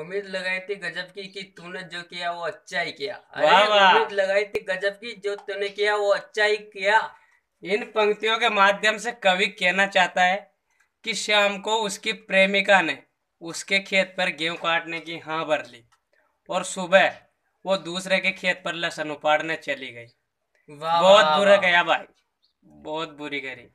उम्मीद लगाई थी गजब की कि तूने जो किया वो अच्छा ही किया अरे उम्मीद लगाई थी गजब की जो तूने किया वो अच्छा ही किया इन पंक्तियों के माध्यम से कवि कहना चाहता है कि शाम को उसकी प्रेमिका ने उसके खेत पर गेहूं काटने की हाँ भर ली और सुबह वो दूसरे के खेत पर लहसन उपाड़ने चली गई बहुत बुरा गया भाई बहुत बुरी करी